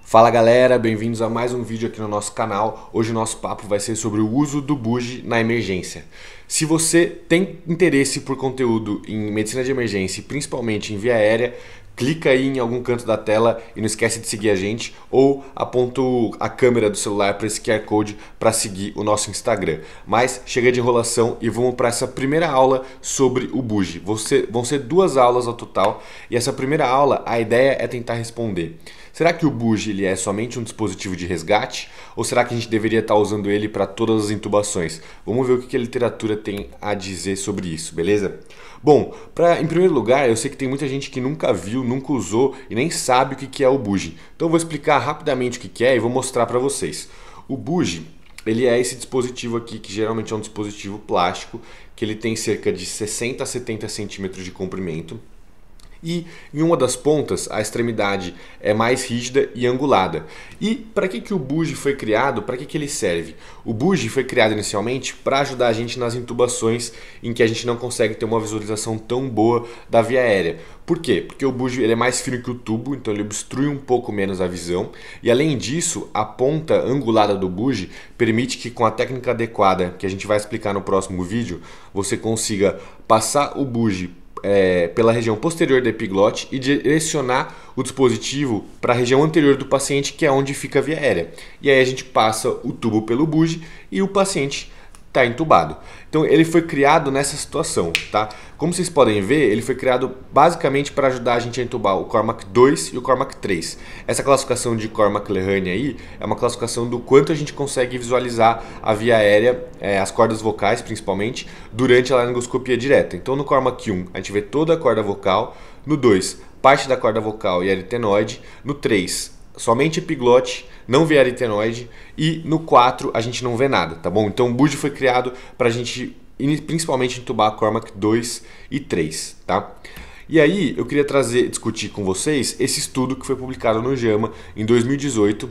Fala galera, bem-vindos a mais um vídeo aqui no nosso canal. Hoje o nosso papo vai ser sobre o uso do bugie na emergência. Se você tem interesse por conteúdo em medicina de emergência, principalmente em via aérea, clica aí em algum canto da tela e não esquece de seguir a gente ou aponta a câmera do celular para esse QR Code para seguir o nosso Instagram. Mas chega de enrolação e vamos para essa primeira aula sobre o Buji. vão ser duas aulas ao total e essa primeira aula a ideia é tentar responder Será que o buge ele é somente um dispositivo de resgate ou será que a gente deveria estar tá usando ele para todas as intubações? Vamos ver o que a literatura tem a dizer sobre isso, beleza? Bom, pra, em primeiro lugar, eu sei que tem muita gente que nunca viu, nunca usou e nem sabe o que é o buge. Então eu vou explicar rapidamente o que é e vou mostrar para vocês. O buge ele é esse dispositivo aqui, que geralmente é um dispositivo plástico, que ele tem cerca de 60 a 70 centímetros de comprimento e em uma das pontas a extremidade é mais rígida e angulada. E para que, que o bugie foi criado? Para que, que ele serve? O bugie foi criado inicialmente para ajudar a gente nas intubações em que a gente não consegue ter uma visualização tão boa da via aérea. Por quê? Porque o bugie ele é mais fino que o tubo, então ele obstrui um pouco menos a visão. E além disso, a ponta angulada do bugie permite que com a técnica adequada, que a gente vai explicar no próximo vídeo, você consiga passar o bugie é, pela região posterior da epiglote e direcionar o dispositivo para a região anterior do paciente, que é onde fica a via aérea. E aí a gente passa o tubo pelo buge e o paciente está entubado. Então ele foi criado nessa situação, tá? Como vocês podem ver, ele foi criado basicamente para ajudar a gente a entubar o Cormac 2 e o Cormac 3. Essa classificação de Cormac Lehane aí é uma classificação do quanto a gente consegue visualizar a via aérea, é, as cordas vocais principalmente, durante a laringoscopia direta. Então no Cormac 1 a gente vê toda a corda vocal, no 2 parte da corda vocal e aritenoide, no 3 somente epiglote, não vier aritenoide e no 4 a gente não vê nada, tá bom? Então o BUD foi criado para a gente principalmente entubar Cormac 2 e 3, tá? E aí eu queria trazer, discutir com vocês esse estudo que foi publicado no JAMA em 2018,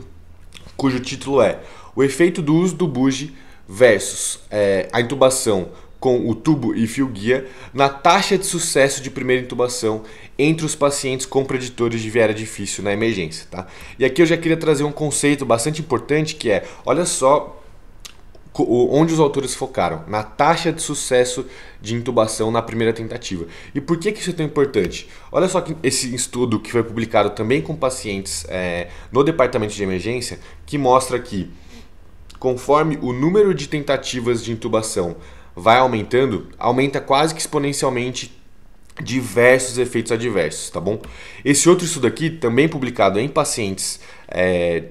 cujo título é O efeito do uso do BUD versus é, a intubação com o tubo e fio guia na taxa de sucesso de primeira intubação entre os pacientes com preditores de viária difícil na emergência, tá? E aqui eu já queria trazer um conceito bastante importante que é, olha só onde os autores focaram, na taxa de sucesso de intubação na primeira tentativa. E por que, que isso é tão importante? Olha só que esse estudo que foi publicado também com pacientes é, no departamento de emergência, que mostra que conforme o número de tentativas de intubação vai aumentando, aumenta quase que exponencialmente diversos efeitos adversos, tá bom? Esse outro estudo aqui, também publicado em pacientes é,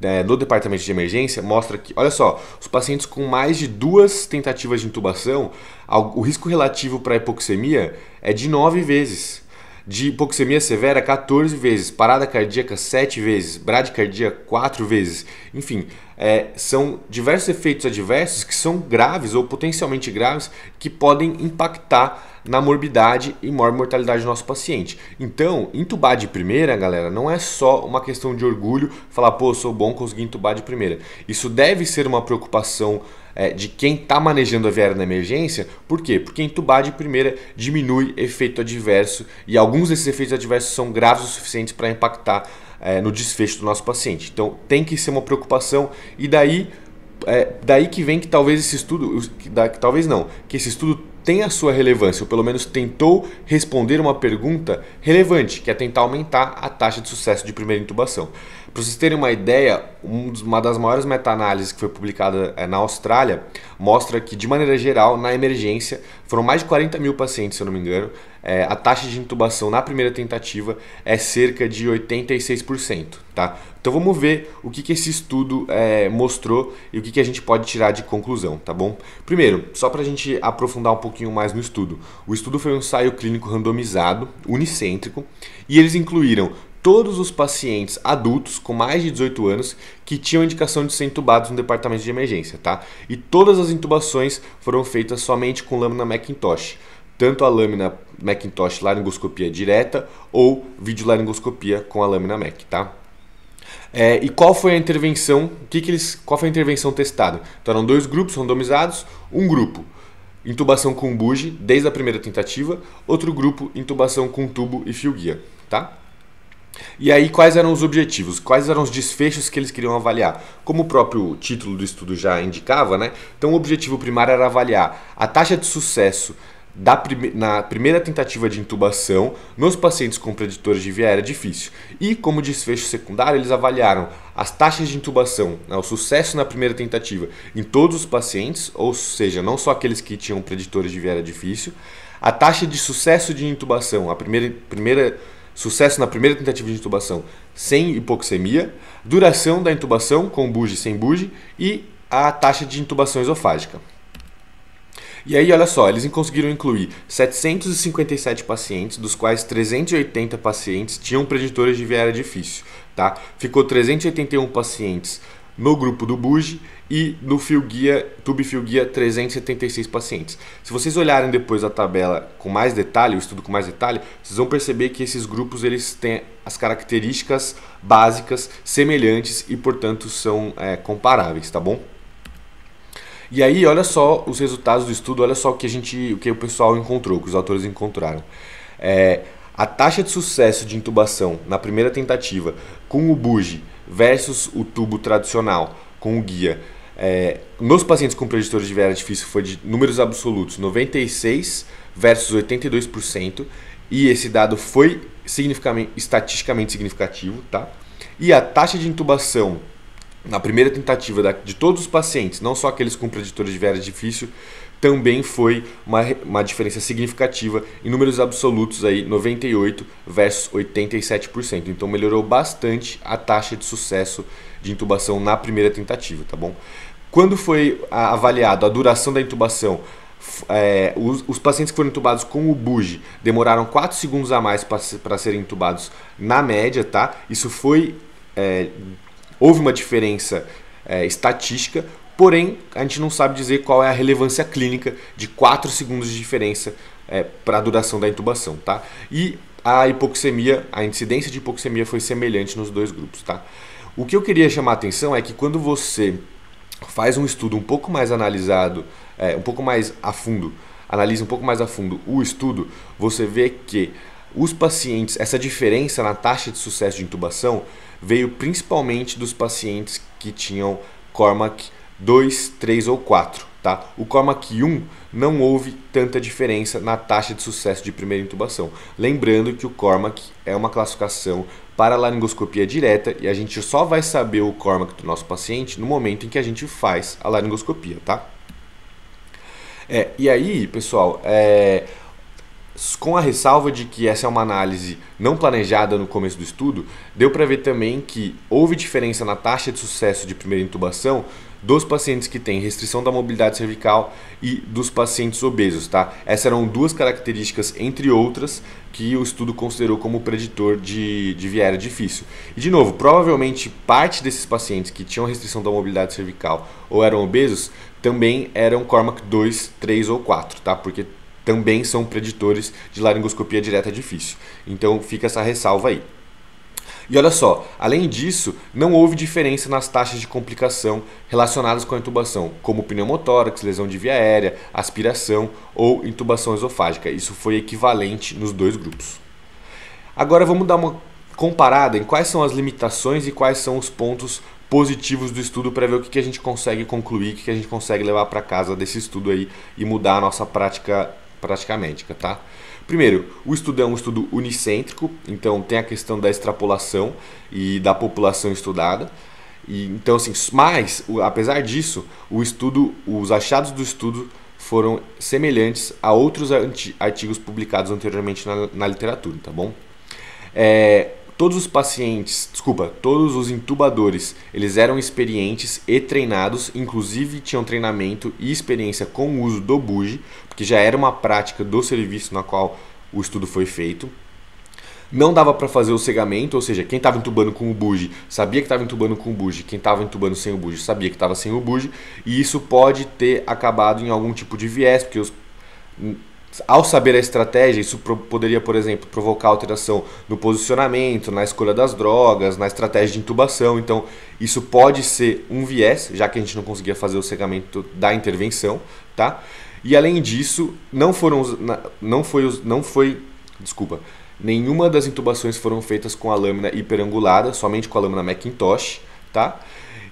é, no departamento de emergência, mostra que, olha só, os pacientes com mais de duas tentativas de intubação, o risco relativo para hipoxemia é de 9 vezes. De hipoxemia severa, 14 vezes. Parada cardíaca, 7 vezes. Bradicardia, 4 vezes. Enfim, é, são diversos efeitos adversos que são graves ou potencialmente graves que podem impactar na morbidade e maior mortalidade do nosso paciente. Então, entubar de primeira, galera, não é só uma questão de orgulho, falar, pô, sou bom, consegui entubar de primeira. Isso deve ser uma preocupação é, de quem está manejando a viária na emergência, por quê? Porque entubar de primeira diminui efeito adverso e alguns desses efeitos adversos são graves o suficiente para impactar é, no desfecho do nosso paciente. Então tem que ser uma preocupação e daí é, daí que vem que talvez esse estudo, que, da, que, talvez não, que esse estudo tem a sua relevância, ou pelo menos tentou responder uma pergunta relevante, que é tentar aumentar a taxa de sucesso de primeira intubação. Para vocês terem uma ideia, uma das maiores meta-análises que foi publicada é, na Austrália mostra que, de maneira geral, na emergência, foram mais de 40 mil pacientes, se eu não me engano, é, a taxa de intubação na primeira tentativa é cerca de 86%. Tá? Então vamos ver o que, que esse estudo é, mostrou e o que, que a gente pode tirar de conclusão, tá bom? Primeiro, só para a gente aprofundar um pouquinho mais no estudo. O estudo foi um ensaio clínico randomizado, unicêntrico, e eles incluíram todos os pacientes adultos com mais de 18 anos que tinham indicação de ser intubados no departamento de emergência, tá? E todas as intubações foram feitas somente com lâmina Macintosh tanto a lâmina Macintosh laringoscopia direta ou videolaringoscopia com a lâmina Mac, tá? É, e qual foi a intervenção? Que que eles, qual foi a intervenção testada? Então eram dois grupos randomizados, um grupo intubação com bugie desde a primeira tentativa, outro grupo intubação com tubo e fio guia, tá? E aí quais eram os objetivos? Quais eram os desfechos que eles queriam avaliar? Como o próprio título do estudo já indicava, né? Então o objetivo primário era avaliar a taxa de sucesso Prime... na primeira tentativa de intubação nos pacientes com preditores de via aérea é difícil. E, como desfecho secundário, eles avaliaram as taxas de intubação, né, o sucesso na primeira tentativa em todos os pacientes, ou seja, não só aqueles que tinham preditores de via aérea difícil, a taxa de sucesso de intubação, a primeira, primeira sucesso na primeira tentativa de intubação sem hipoxemia, duração da intubação com buge sem buge e a taxa de intubação esofágica. E aí, olha só, eles conseguiram incluir 757 pacientes, dos quais 380 pacientes tinham preditores de viária difícil, tá? Ficou 381 pacientes no grupo do Bugi e no fio guia, tube fio guia 376 pacientes. Se vocês olharem depois a tabela com mais detalhe, o estudo com mais detalhe, vocês vão perceber que esses grupos eles têm as características básicas semelhantes e portanto são é, comparáveis, tá bom? E aí, olha só os resultados do estudo, olha só o que a gente, o que o pessoal encontrou, o que os autores encontraram. É, a taxa de sucesso de intubação na primeira tentativa com o bugie versus o tubo tradicional com o guia é, nos pacientes com preditores de viés difícil foi de números absolutos 96 versus 82% e esse dado foi significativamente estatisticamente significativo, tá? E a taxa de intubação na primeira tentativa de todos os pacientes, não só aqueles com preditores de viés difícil, também foi uma, uma diferença significativa em números absolutos aí 98 versus 87%. Então melhorou bastante a taxa de sucesso de intubação na primeira tentativa, tá bom? Quando foi avaliado a duração da intubação, é, os, os, pacientes que foram intubados com o buge demoraram 4 segundos a mais para serem intubados na média, tá? Isso foi é, Houve uma diferença é, estatística, porém a gente não sabe dizer qual é a relevância clínica de 4 segundos de diferença é, para a duração da intubação, tá? E a hipoxemia, a incidência de hipoxemia foi semelhante nos dois grupos, tá? O que eu queria chamar a atenção é que quando você faz um estudo um pouco mais analisado, é, um pouco mais a fundo, analisa um pouco mais a fundo o estudo, você vê que os pacientes, essa diferença na taxa de sucesso de intubação veio principalmente dos pacientes que tinham Cormac 2, 3 ou 4. Tá? O Cormac 1 não houve tanta diferença na taxa de sucesso de primeira intubação. Lembrando que o Cormac é uma classificação para laringoscopia direta e a gente só vai saber o Cormac do nosso paciente no momento em que a gente faz a laringoscopia, tá? É, e aí, pessoal, é, com a ressalva de que essa é uma análise não planejada no começo do estudo, deu para ver também que houve diferença na taxa de sucesso de primeira intubação dos pacientes que têm restrição da mobilidade cervical e dos pacientes obesos, tá? Essas eram duas características, entre outras, que o estudo considerou como preditor de, de viária difícil. E, de novo, provavelmente parte desses pacientes que tinham restrição da mobilidade cervical ou eram obesos também eram Cormac 2, 3 ou 4, tá? Porque também são preditores de laringoscopia direta é difícil. Então fica essa ressalva aí. E olha só, além disso, não houve diferença nas taxas de complicação relacionadas com a intubação, como pneumotórax, lesão de via aérea, aspiração ou intubação esofágica. Isso foi equivalente nos dois grupos. Agora vamos dar uma comparada em quais são as limitações e quais são os pontos positivos do estudo para ver o que, a gente consegue concluir, o que, a gente consegue levar para casa desse estudo aí e mudar a nossa prática praticamente, tá? Primeiro, o estudo é um estudo unicêntrico, então tem a questão da extrapolação e da população estudada. E, então, assim, mas, o, apesar disso, o estudo, os achados do estudo foram semelhantes a outros artigos publicados anteriormente na, na literatura, tá bom? É, Todos os pacientes, desculpa, todos os intubadores, eles eram experientes e treinados, inclusive tinham treinamento e experiência com o uso do bugie, porque já era uma prática do serviço na qual o estudo foi feito. Não dava para fazer o cegamento, ou seja, quem estava intubando com o bugie sabia que estava intubando com o bugie, quem estava intubando sem o bugie sabia que estava sem o bugie, e isso pode ter acabado em algum tipo de viés, porque os ao saber a estratégia, isso poderia, por exemplo, provocar alteração no posicionamento, na escolha das drogas, na estratégia de intubação. Então, isso pode ser um viés, já que a gente não conseguia fazer o segmento da intervenção, tá? E além disso, não foram não foi não foi, desculpa, nenhuma das intubações foram feitas com a lâmina hiperangulada, somente com a lâmina Macintosh, tá?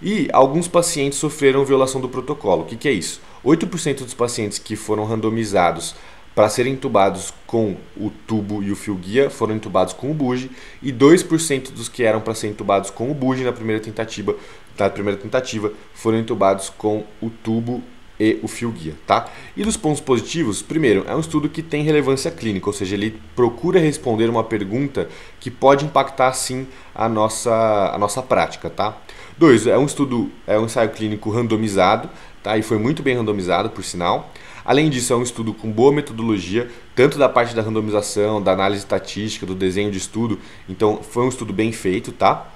E alguns pacientes sofreram violação do protocolo. O que, que é isso? 8% dos pacientes que foram randomizados para serem entubados com o tubo e o fio guia foram entubados com o bugie e 2% dos que eram para ser entubados com o bugie na primeira tentativa, na primeira tentativa foram entubados com o tubo e o fio guia, tá? E dos pontos positivos, primeiro, é um estudo que tem relevância clínica, ou seja, ele procura responder uma pergunta que pode impactar sim a nossa, a nossa prática, tá? Dois, é um estudo, é um ensaio clínico randomizado, tá? E foi muito bem randomizado, por sinal. Além disso, é um estudo com boa metodologia, tanto da parte da randomização, da análise estatística, do desenho de estudo. Então, foi um estudo bem feito, tá?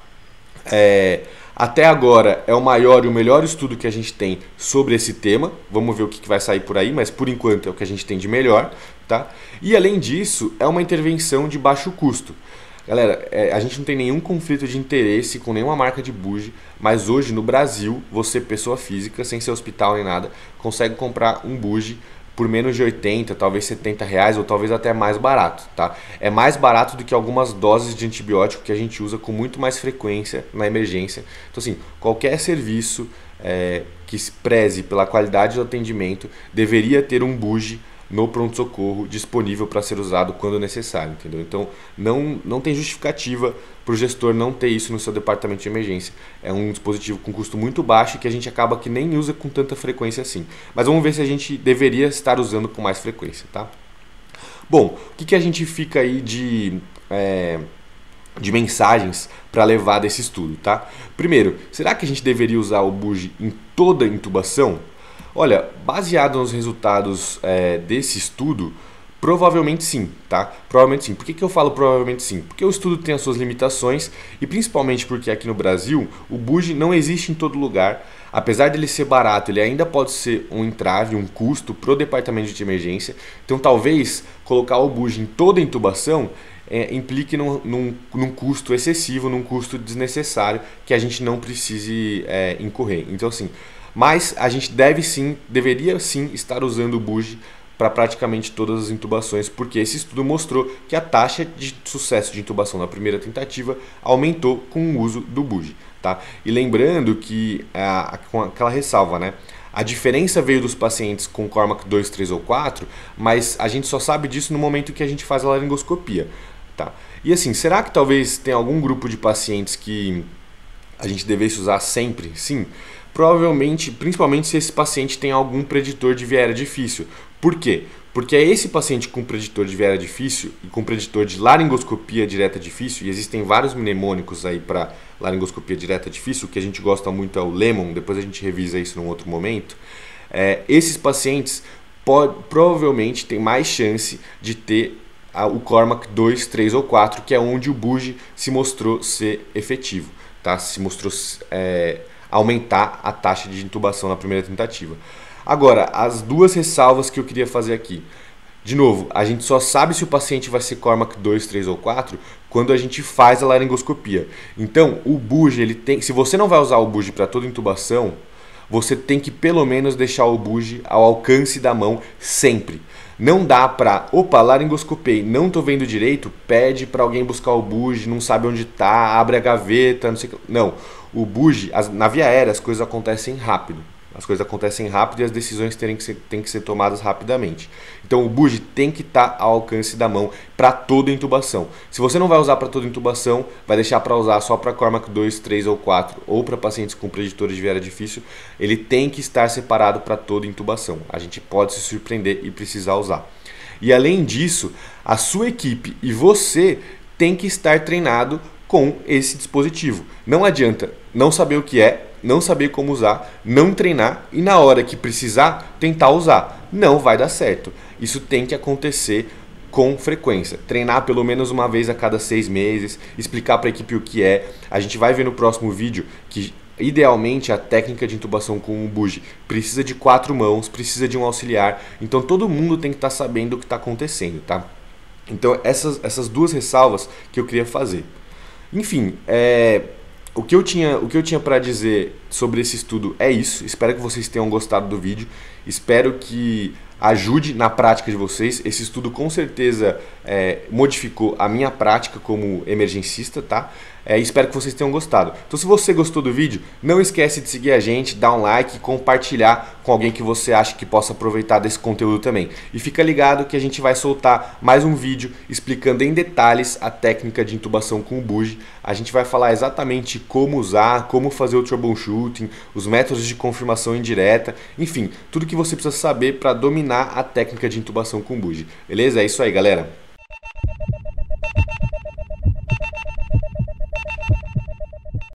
É, até agora é o maior e o melhor estudo que a gente tem sobre esse tema. Vamos ver o que vai sair por aí, mas por enquanto é o que a gente tem de melhor. Tá? E além disso, é uma intervenção de baixo custo. Galera, é, a gente não tem nenhum conflito de interesse com nenhuma marca de bugie, mas hoje no Brasil, você, pessoa física, sem ser hospital nem nada, consegue comprar um bugie por menos de 80, talvez 70 reais ou talvez até mais barato, tá? É mais barato do que algumas doses de antibiótico que a gente usa com muito mais frequência na emergência. Então, assim, qualquer serviço é, que se preze pela qualidade do atendimento deveria ter um bugie no pronto-socorro disponível para ser usado quando necessário, entendeu? Então, não, não tem justificativa para o gestor não ter isso no seu departamento de emergência. É um dispositivo com custo muito baixo que a gente acaba que nem usa com tanta frequência assim. Mas vamos ver se a gente deveria estar usando com mais frequência, tá? Bom, o que, que a gente fica aí de... É de mensagens para levar desse estudo, tá? Primeiro, será que a gente deveria usar o bugie em toda intubação? Olha, baseado nos resultados é, desse estudo, Provavelmente sim, tá? Provavelmente sim. Por que, que eu falo provavelmente sim? Porque o estudo tem as suas limitações e principalmente porque aqui no Brasil o buge não existe em todo lugar. Apesar dele ser barato, ele ainda pode ser um entrave, um custo para o departamento de emergência. Então talvez colocar o buge em toda intubação é, implique num, num, num, custo excessivo, num custo desnecessário que a gente não precise é, incorrer. Então assim, mas a gente deve sim, deveria sim estar usando o Bugi para praticamente todas as intubações, porque esse estudo mostrou que a taxa de sucesso de intubação na primeira tentativa aumentou com o uso do Bugi. Tá? E lembrando que, com aquela ressalva, né? A diferença veio dos pacientes com Cormac 2, 3 ou 4, mas a gente só sabe disso no momento que a gente faz a laringoscopia. Tá? E assim, será que talvez tem algum grupo de pacientes que a gente devesse usar sempre? Sim provavelmente, principalmente se esse paciente tem algum preditor de viária difícil. Por quê? Porque é esse paciente com preditor de viária difícil e com preditor de laringoscopia direta difícil, e existem vários mnemônicos aí para laringoscopia direta difícil, que a gente gosta muito é o Lemon, depois a gente revisa isso num outro momento. É, esses pacientes pode, provavelmente têm mais chance de ter a, o Cormac 2, 3 ou 4, que é onde o Bugi se mostrou ser efetivo, tá? se mostrou é, aumentar a taxa de intubação na primeira tentativa. Agora, as duas ressalvas que eu queria fazer aqui. De novo, a gente só sabe se o paciente vai ser Cormac 2, 3 ou 4 quando a gente faz a laringoscopia. Então, o buge, ele tem, se você não vai usar o buge para toda intubação, você tem que pelo menos deixar o buge ao alcance da mão sempre. Não dá para, opa, laringoscopei, não tô vendo direito, pede para alguém buscar o buge, não sabe onde tá, abre a gaveta, não sei o que. Não o Bugi, na via aérea as coisas acontecem rápido. As coisas acontecem rápido e as decisões têm que ser, têm que ser tomadas rapidamente. Então o bugie tem que estar tá ao alcance da mão para toda intubação. Se você não vai usar para toda intubação, vai deixar para usar só para Cormac 2, 3 ou 4 ou para pacientes com preditores de viária difícil, ele tem que estar separado para toda intubação. A gente pode se surpreender e precisar usar. E além disso, a sua equipe e você tem que estar treinado com esse dispositivo. Não adianta não saber o que é, não saber como usar, não treinar e na hora que precisar tentar usar. Não vai dar certo. Isso tem que acontecer com frequência. Treinar pelo menos uma vez a cada seis meses, explicar para a equipe o que é. A gente vai ver no próximo vídeo que Idealmente, a técnica de intubação com o buji precisa de quatro mãos, precisa de um auxiliar, então todo mundo tem que estar tá sabendo o que está acontecendo, tá? Então, essas, essas duas ressalvas que eu queria fazer. Enfim, é, o que eu tinha, o que eu tinha para dizer sobre esse estudo é isso. Espero que vocês tenham gostado do vídeo. Espero que ajude na prática de vocês. Esse estudo com certeza é, modificou a minha prática como emergencista, tá? É, espero que vocês tenham gostado. Então, se você gostou do vídeo, não esquece de seguir a gente, dar um like e compartilhar com alguém que você acha que possa aproveitar desse conteúdo também. E fica ligado que a gente vai soltar mais um vídeo explicando em detalhes a técnica de intubação com o bugie. A gente vai falar exatamente como usar, como fazer o troubleshooting, os métodos de confirmação indireta, enfim, tudo que você precisa saber para dominar a técnica de intubação com bugie. Beleza? É isso aí, galera.